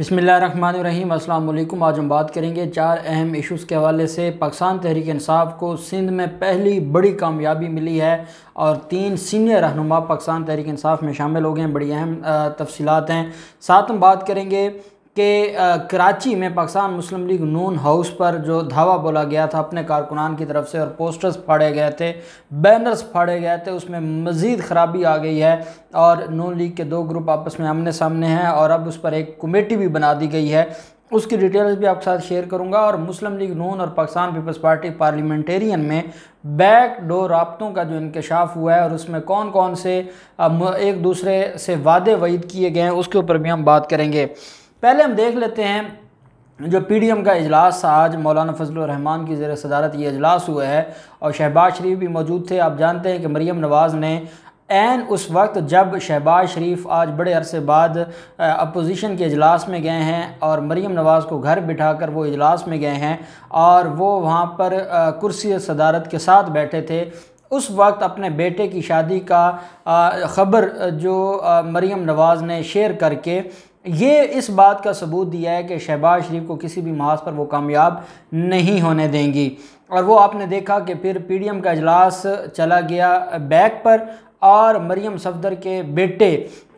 बसमीम अल्लाम आज हम बात करेंगे चार अहम इश्यूज़ के हवाले से पाकिस्तान तहरीक इंसाफ को सिंध में पहली बड़ी कामयाबी मिली है और तीन सीनियर रहनुमा पाकिस्तान तहरीक इंसाफ में शामिल हो गए हैं बड़ी अहम तफसीत हैं साथ हम बात करेंगे कि कराची में Pakistan Muslim League Noon house पर जो धावा बोला गया था अपने कारकुनान की तरफ से और पोस्टर्स फाड़े गए थे बैनर्स फाड़े गए थे उसमें मज़ीद ख़राबी आ गई है और नून लीग के दो ग्रुप आपस में आमने सामने हैं और अब उस पर एक कमेटी भी बना दी गई है उसकी डिटेल्स भी आपके साथ शेयर करूंगा और मुस्लिम लीग नून और पाकिस्तान पीपल्स पार्टी पार्लियामेंटेरियन में बैक डोर रबतों का जो इंकशाफ हुआ है और उसमें कौन कौन से एक दूसरे से वादे वईद किए गए हैं उसके ऊपर भी हम बात करेंगे पहले हम देख लेते हैं जो पी डी एम का अजलास आज मौलाना रहमान की ज़र सदारत ये अजलास हुआ है और शहबाज शरीफ भी मौजूद थे आप जानते हैं कि मरीम नवाज़ ने एन उस वक्त जब शहबाज शरीफ आज बड़े अरसे बाद अपोजिशन के अजलास में गए हैं और मरीम नवाज़ को घर बिठा कर वो अजलास में गए हैं और वो वहाँ पर कुर्सी सदारत के साथ बैठे थे उस वक्त अपने बेटे की शादी का ख़बर जो मरीम नवाज़ ने शेयर करके ये इस बात का सबूत दिया है कि शहबाज शरीफ को किसी भी महाज पर वो कामयाब नहीं होने देंगी और वो आपने देखा कि फिर पीडीएम का अजलास चला गया बैक पर और मरियम सफदर के बेटे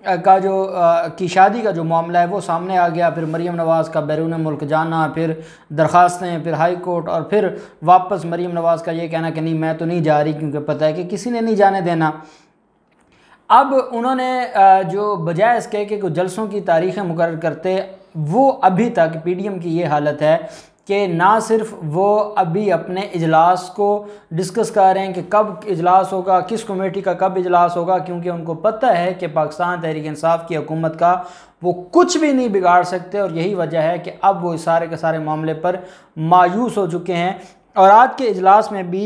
का जो आ, की शादी का जो मामला है वो सामने आ गया फिर मरीम नवाज़ का बैरून मुल्क जाना फिर दरख्वास्तें फिर हाई कोर्ट और फिर वापस मरीम नवाज़ का ये कहना कि नहीं मैं तो नहीं जा रही क्योंकि पता है कि किसी ने नहीं जाने देना अब उन्होंने जो बजाय इसके कि जलसों की तारीखें मुकर करते वो अभी तक पी डी एम की ये हालत है कि ना सिर्फ वो अभी अपने इजलास को डिस्कस कर रहे हैं कि कब इजलास होगा किस कमेटी का कब इजलास होगा क्योंकि उनको पता है कि पाकिस्तान तहरीक इंसाफ की हुकूमत का वो कुछ भी नहीं बिगाड़ सकते और यही वजह है कि अब वो सारे के सारे मामले पर मायूस हो चुके हैं और आज के इजलास में भी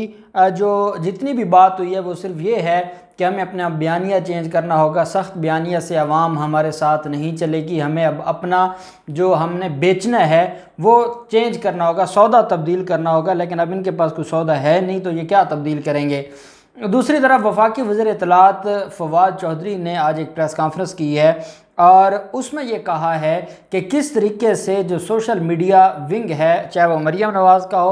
जो जितनी भी बात हुई है वो सिर्फ ये है कि हमें अपना बयानिया चेंज करना होगा सख्त बयानिया से आवाम हमारे साथ नहीं चलेगी हमें अब अपना जो हमने बेचना है वो चेंज करना होगा सौदा तब्दील करना होगा लेकिन अब इनके पास कोई सौदा है नहीं तो ये क्या तब्दील करेंगे दूसरी तरफ वफाकी वज़र अतलात फवाद चौधरी ने आज एक प्रेस कॉन्फ्रेंस की है और उसमें ये कहा है कि किस तरीके से जो सोशल मीडिया विंग है चाहे वो मरियम नवाज़ का हो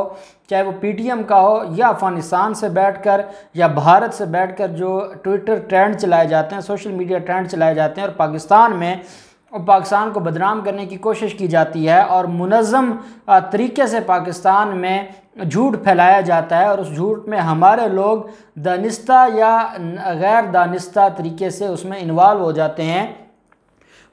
चाहे वो पीटीएम का हो या अफ़गानिस्तान से बैठकर या भारत से बैठकर जो ट्विटर ट्रेंड चलाए जाते हैं सोशल मीडिया ट्रेंड चलाए जाते हैं और पाकिस्तान में और पाकिस्तान को बदनाम करने की कोशिश की जाती है और मुनज़म तरीके से पाकिस्तान में झूठ फैलाया जाता है और उस झूठ में हमारे लोग दानिस्ता या गैर दानिस्ता तरीके से उसमें इन्वाल्व हो जाते हैं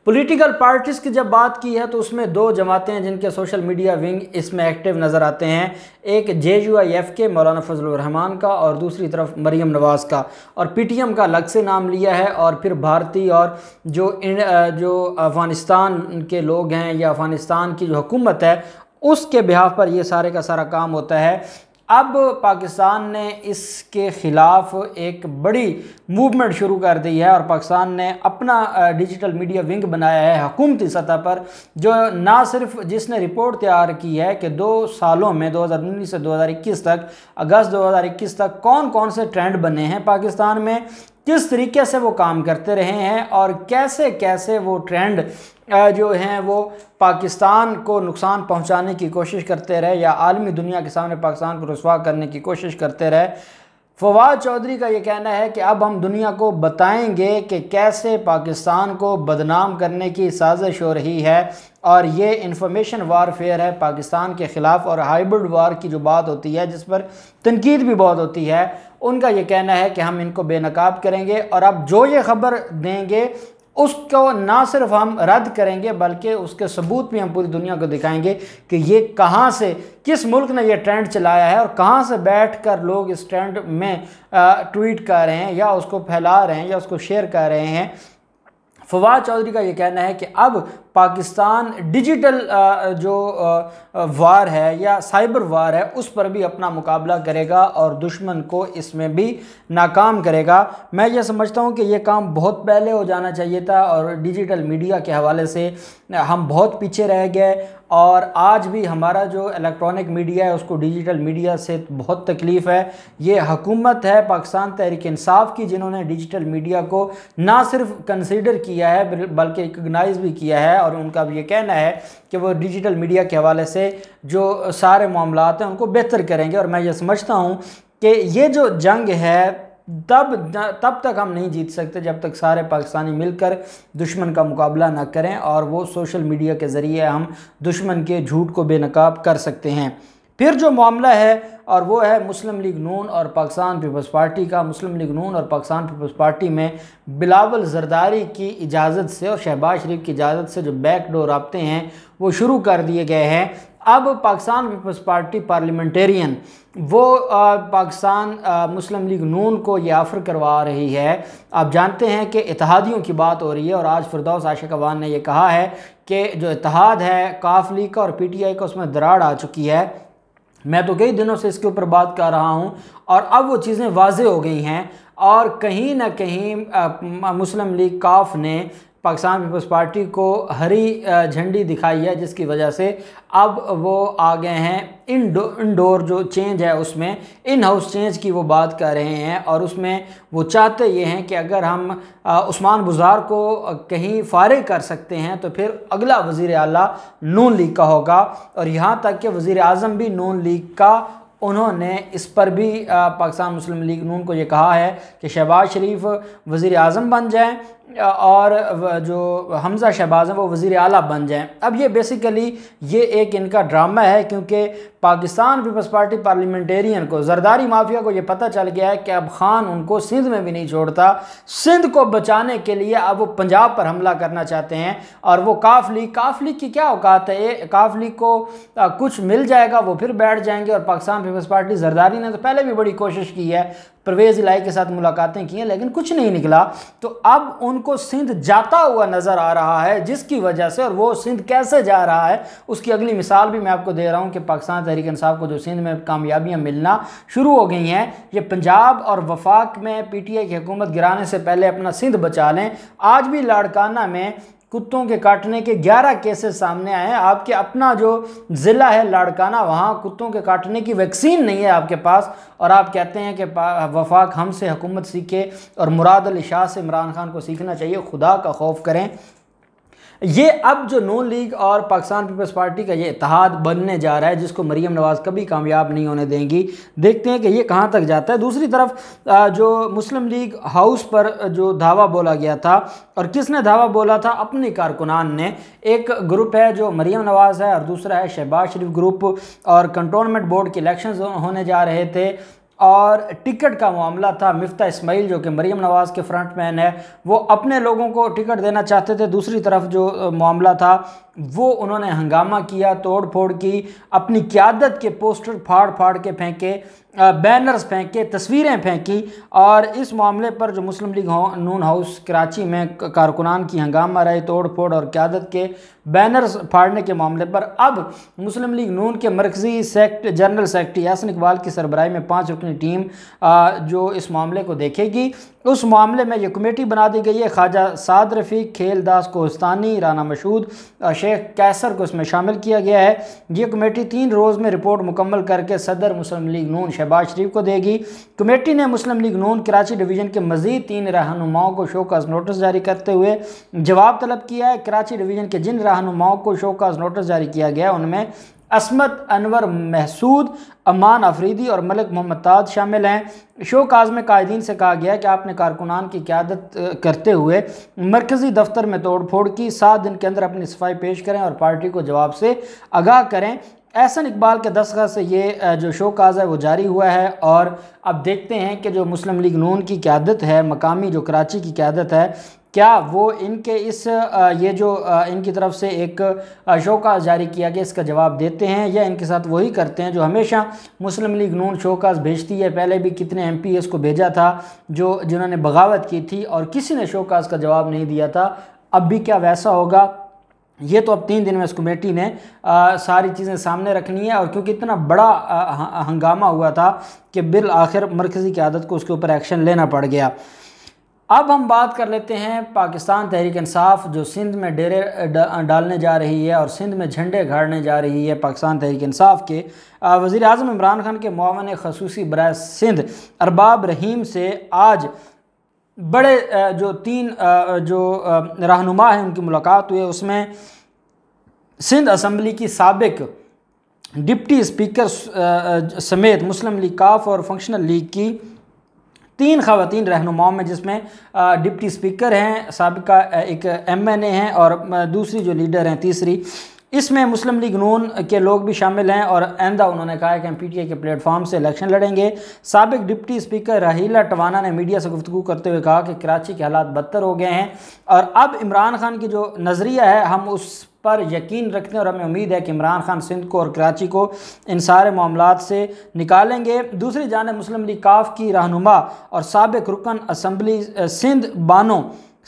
पॉलिटिकल पार्टीज़ की जब बात की है तो उसमें दो जमातें हैं जिनके सोशल मीडिया विंग इसमें एक्टिव नज़र आते हैं एक जे यू आई एफ़ के मौलाना रहमान का और दूसरी तरफ मरीम नवाज़ का और पी टी एम का अलग से नाम लिया है और फिर भारतीय और जो इन, जो अफ़गानिस्तान के लोग हैं या अफ़गानिस्तान की जो हुकूमत है उसके बिहाव पर ये सारे का सारा काम होता है अब पाकिस्तान ने इसके ख़िलाफ़ एक बड़ी मूवमेंट शुरू कर दी है और पाकिस्तान ने अपना डिजिटल मीडिया विंग बनाया है हकूमती सतह पर जो ना सिर्फ जिसने रिपोर्ट तैयार की है कि दो सालों में 2019 से 2021 तक अगस्त 2021 तक कौन कौन से ट्रेंड बने हैं पाकिस्तान में किस तरीके से वो काम करते रहे हैं और कैसे कैसे वो ट्रेंड जो हैं वो पाकिस्तान को नुकसान पहुंचाने की कोशिश करते रहे या आलमी दुनिया के सामने पाकिस्तान को रसवा करने की कोशिश करते रहे फवाद चौधरी का ये कहना है कि अब हम दुनिया को बताएंगे कि कैसे पाकिस्तान को बदनाम करने की साजिश हो रही है और ये इंफॉर्मेशन वारफेयर है पाकिस्तान के ख़िलाफ़ और हाइब्रिड वार की जो बात होती है जिस पर तनकीद भी बहुत होती है उनका ये कहना है कि हम इनको बेनकाब करेंगे और अब जो ये ख़बर देंगे उसको ना सिर्फ हम रद्द करेंगे बल्कि उसके सबूत भी हम पूरी दुनिया को दिखाएंगे कि ये कहाँ से किस मुल्क ने ये ट्रेंड चलाया है और कहाँ से बैठ कर लोग इस ट्रेंड में ट्वीट कर रहे हैं या उसको फैला रहे हैं या उसको शेयर कर रहे हैं फवाद चौधरी का ये कहना है कि अब पाकिस्तान डिजिटल जो वार है या साइबर वार है उस पर भी अपना मुकाबला करेगा और दुश्मन को इसमें भी नाकाम करेगा मैं ये समझता हूँ कि ये काम बहुत पहले हो जाना चाहिए था और डिजिटल मीडिया के हवाले से हम बहुत पीछे रह गए और आज भी हमारा जो इलेक्ट्रॉनिक मीडिया है उसको डिजिटल मीडिया से बहुत तकलीफ़ है ये हकूमत है पाकिस्तान तहरीक इंसाफ की जिन्होंने डिजिटल मीडिया को ना सिर्फ कंसिडर किया है बल्कि रिकगनाइज भी किया है और उनका भी ये कहना है कि वो डिजिटल मीडिया के हवाले से जो सारे मामला हैं उनको बेहतर करेंगे और मैं ये समझता हूँ कि ये जो जंग है तब तब तक हम नहीं जीत सकते जब तक सारे पाकिस्तानी मिलकर दुश्मन का मुकाबला ना करें और वो सोशल मीडिया के ज़रिए हम दुश्मन के झूठ को बेनकाब कर सकते हैं फिर जो मामला है और वो है मुस्लिम लीग नून और पाकिस्तान पीपल्स पार्टी का मुस्लिम लीग नून और पाकिस्तान पीपल्स पार्टी में बिलावल जरदारी की इजाज़त से और शहबाज शरीफ की इजाज़त से जो बैक डोर रबते हैं वो शुरू कर दिए गए हैं अब पाकिस्तान पीपल्स पार्टी पार्लियामेंटेरियन वो पाकिस्तान मुस्लिम लीग नून को ये ऑफ़र करवा रही है आप जानते हैं कि इतिहादियों की बात हो रही है और आज फिरदौस आशा कवान ने यह कहा है कि जो इतिहाद है काफ लीग का और पी टी आई का उसमें दराड़ आ चुकी है मैं तो कई दिनों से इसके ऊपर बात कर रहा हूँ और अब वो चीज़ें वाज हो गई हैं और कहीं ना कहीं मुस्लिम लीग काफ ने पाकिस्तान पीपल्स पार्टी को हरी झंडी दिखाई है जिसकी वजह से अब वो आ गए हैं इन इनडोर जो चेंज है उसमें इन हाउस चेंज की वो बात कर रहे हैं और उसमें वो चाहते ये हैं कि अगर हम उस्मान बुज़ार को कहीं फारे कर सकते हैं तो फिर अगला वज़ी अला नून लीग का होगा और यहाँ तक कि वज़ी अजम भी नून लीग का उन्होंने इस पर भी पाकिस्तान मुस्लिम लीग नून को ये कहा है कि शहबाज शरीफ वज़ी अजम बन जाएँ और जो हमज़ा शहबाज हैं वो वज़ी अला बन जाएँ अब ये बेसिकली ये एक इनका ड्रामा है क्योंकि पाकिस्तान पीपल्स पार्टी पार्लियामेंटेरियन को जरदारी माफिया को ये पता चल गया है कि अब खान उनको सिंध में भी नहीं छोड़ता सिंध को बचाने के लिए अब वो पंजाब पर हमला करना चाहते हैं और वो काफ लीग काफ लीग की क्या औकात है काफ लीग को कुछ मिल जाएगा वो फिर बैठ जाएंगे और पाकिस्तान पीपल्स पार्टी जरदारी ने तो पहले भी बड़ी कोशिश की है परवेज़ इलाई के साथ मुलाकातें की हैं लेकिन कुछ नहीं निकला तो अब उनको सिंध जाता हुआ नज़र आ रहा है जिसकी वजह से और वो सिंध कैसे जा रहा है उसकी अगली मिसाल भी मैं आपको दे रहा हूँ कि पाकिस्तान तहरीक इंसाफ को जो सिंध में कामयाबियाँ मिलना शुरू हो गई हैं ये पंजाब और वफाक में पी टी आई की हुकूमत गिराने से पहले अपना सिंध बचा लें आज भी लाड़काना में कुत्तों के काटने के 11 केसेस सामने आए हैं आपके अपना जो ज़िला है लाड़काना वहाँ कुत्तों के काटने की वैक्सीन नहीं है आपके पास और आप कहते हैं कि वफाक हमसे हुकूमत सीखे और मुराद अली शाह से इमरान खान को सीखना चाहिए खुदा का खौफ करें ये अब जो नो लीग और पाकिस्तान पीपल्स पार्टी का ये इतिहाद बनने जा रहा है जिसको मरीम नवाज़ कभी कामयाब नहीं होने देंगी देखते हैं कि ये कहाँ तक जाता है दूसरी तरफ जो मुस्लिम लीग हाउस पर जो धावा बोला गया था और किसने धावा बोला था अपने कारकुनान ने एक ग्रुप है जो मरीम नवाज़ है और दूसरा है शहबाज शरीफ ग्रुप और कंटोनमेंट बोर्ड के इलेक्शन होने जा रहे थे और टिकट का मामला था मफ्ता इस्माइल जो कि मरीम नवाज़ के फ्रंट मैन है वो अपने लोगों को टिकट देना चाहते थे दूसरी तरफ जो मामला था वो उन्होंने हंगामा किया तोड़ फोड़ की अपनी क्यादत के पोस्टर फाड़ फाड़ के फेंके बैनर्स फेंके तस्वीरें फेंकी और इस मामले पर जो Muslim League Noon house Karachi में कारकुनान की हंगामा रही तोड़ फोड़ और क्यादत के बैनर्स फाड़ने के मामले पर अब मुस्लिम लीग नून के मरकज़ी सेक्ट जनरल सेक्रेटरी यासन इकबाल की सरबराही में पाँच रुकनी टीम जो इस मामले को देखेगी उस मामले में ये कमेटी बना दी गई है ख्वाजा साद रफ़ी खेल दास कोहस्तानी राना मशहूद और शेख कैसर को इसमें शामिल किया गया है ये कमेटी तीन रोज़ में रिपोर्ट मुकम्मल करके सदर मुस्लिम लीग नून शहबाज शरीफ को देगी कमेटी ने Muslim League Noon Karachi division के मज़ीद तीन रहनुमाओं को शोकाज नोटिस जारी करते हुए जवाब तलब किया है कराची डिवीज़न के जिन रहनुमाओं को शोकाज नोटिस जारी किया गया उनमें असमत अनवर महसूद अमान अफरीदी और मलिक मोहम्मद ताद शामिल हैं शो काज में कायदीन से कहा गया कि आपने कारकुनान की क्यादत करते हुए मरकज़ी दफ्तर में तोड़ फोड़ की सात दिन के अंदर अपनी सफाई पेश करें और पार्टी को जवाब से आगाह करें एहसन इकबाल के दस्खत से ये जो शो काज है वो जारी हुआ है और अब देखते हैं कि जो मुस्लिम लीग नून की क्यादत है मकामी जो कराची की क्यादत है क्या वो इनके इस ये जो इनकी तरफ से एक शोकाज जारी किया गया इसका जवाब देते हैं या इनके साथ वही करते हैं जो हमेशा मुस्लिम लीग नून शोकाज भेजती है पहले भी कितने एम पी को भेजा था जो जिन्होंने बगावत की थी और किसी ने शोकाज का जवाब नहीं दिया था अब भी क्या वैसा होगा ये तो अब तीन दिन में इस कमेटी ने आ, सारी चीज़ें सामने रखनी है और क्योंकि इतना बड़ा आ, हंगामा हुआ था कि बिल आखिर मरकज़ी की आदत को उसके ऊपर एक्शन लेना पड़ गया अब हम बात कर लेते हैं पाकिस्तान तहरीक इंसाफ जो सिंध में डेरे डालने जा रही है और सिंध में झंडे गाड़ने जा रही है पाकिस्तान तहरीक इंसाफ के वज़ी अजम इमरान खान के मावन खसूसी बर सिंध अरबाब रहीम से आज बड़े जो तीन जो रहनुमा हैं उनकी मुलाकात हुई उसमें सिंध असम्बली की सबक डिप्टी स्पीकर समेत मुस्लिम लीग काफ और फंक्शनल लीग की तीन खातन रहनुमाओं में जिसमें डिप्टी स्पीकर हैं सबका एक एम एन ए हैं और दूसरी जो लीडर हैं तीसरी इसमें मुस्लिम लीग नून के लोग भी शामिल हैं और आंदा उन्होंने कहा है कि हम पी टी आई के प्लेटफॉर्म से इलेक्शन लड़ेंगे सबक डिप्टी स्पीकर रहीला टवाना ने मीडिया से गुफ्तु करते हुए कहा कि कराची के हालात बदतर हो गए हैं और अब इमरान खान की जो नज़रिया है हम उस पर यकीन रखते हैं और हमें उम्मीद है कि इमरान खान सिंध को और कराची को इन सारे मामला से निकालेंगे दूसरी जानब मुस्लिम लीग काफ की रहनुमा और सबक रुकन असम्बली सिंध बानो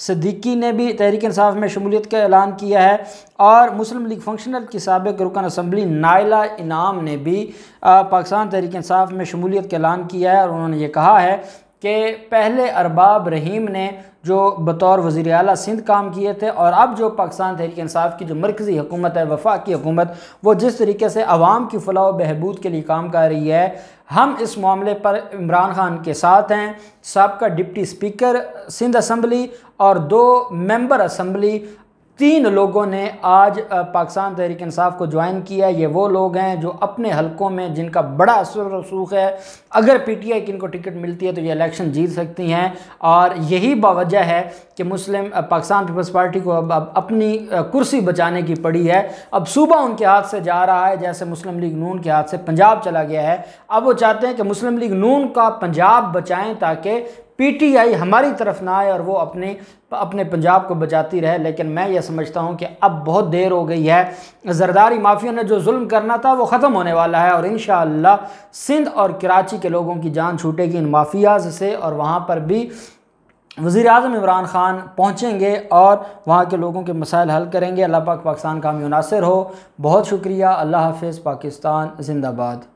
सदीकी ने भी तहरीक इंसाफ में शमूलियत का ऐलान किया है और मुस्लिम लीग फंक्शनल की सबक रुकन असम्बली नायला इनाम ने भी पाकिस्तान तहरीक इंसाफ में शमूलियत का ऐलान किया है और उन्होंने ये कहा है कि पहले अरबाब रहीम ने जो बतौर वज़ी अल सिंध काम किए थे और अब जो पाकिस्तान तहरीक इंसाफ की जो मरकज़ी हुकूमत है वफा की हुकूमत वो जिस तरीके से आवाम की फलाह बहबूद के लिए काम कर रही है हम इस मामले पर इमरान खान के साथ हैं सबका डिप्टी स्पीकर सिंध असम्बली और दो मेंबर असम्बली तीन लोगों ने आज पाकिस्तान तहरीक इंसाफ को ज्वाइन किया ये वो लोग हैं जो अपने हलकों में जिनका बड़ा असर रसूख है अगर पी टी आई की इनको टिकट मिलती है तो ये इलेक्शन जीत सकती हैं और यही बावजह है कि मुस्लिम पाकिस्तान पीपल्स पार्टी को अब, अब अपनी कुर्सी बचाने की पड़ी है अब सूबा उनके हाथ से जा रहा है जैसे मुस्लिम लीग नून के हाथ से पंजाब चला गया है अब वो चाहते हैं कि मुस्लिम लीग नून का पंजाब बचाएँ ताकि पीटीआई हमारी तरफ ना आए और वो अपने अपने पंजाब को बचाती रहे लेकिन मैं ये समझता हूँ कि अब बहुत देर हो गई है जरदारी माफिया ने जो जुल्म करना था वो ख़त्म होने वाला है और इन सिंध और कराची के लोगों की जान छूटेगी इन माफियाज से और वहाँ पर भी वज़ी अजम इमरान ख़ान पहुँचेंगे और वहाँ के लोगों के मसाइल हल करेंगे अल्लाह पाक पाकिस्तान का मुनासर हो बहुत शुक्रिया अल्लाह हाफ़ पाकिस्तान जिंदाबाद